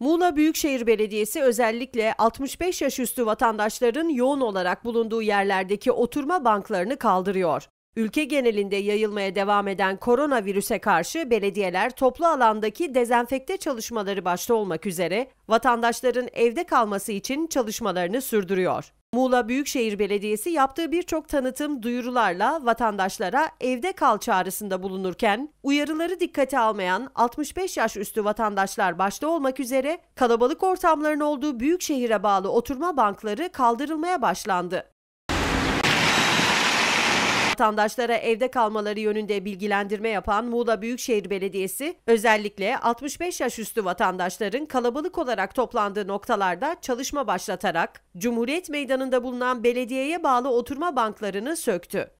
Muğla Büyükşehir Belediyesi özellikle 65 yaş üstü vatandaşların yoğun olarak bulunduğu yerlerdeki oturma banklarını kaldırıyor. Ülke genelinde yayılmaya devam eden koronavirüse karşı belediyeler toplu alandaki dezenfekte çalışmaları başta olmak üzere vatandaşların evde kalması için çalışmalarını sürdürüyor. Muğla Büyükşehir Belediyesi yaptığı birçok tanıtım duyurularla vatandaşlara evde kal çağrısında bulunurken uyarıları dikkate almayan 65 yaş üstü vatandaşlar başta olmak üzere kalabalık ortamların olduğu büyük şehire bağlı oturma bankları kaldırılmaya başlandı. Vatandaşlara evde kalmaları yönünde bilgilendirme yapan Muğla Büyükşehir Belediyesi özellikle 65 yaş üstü vatandaşların kalabalık olarak toplandığı noktalarda çalışma başlatarak Cumhuriyet Meydanı'nda bulunan belediyeye bağlı oturma banklarını söktü.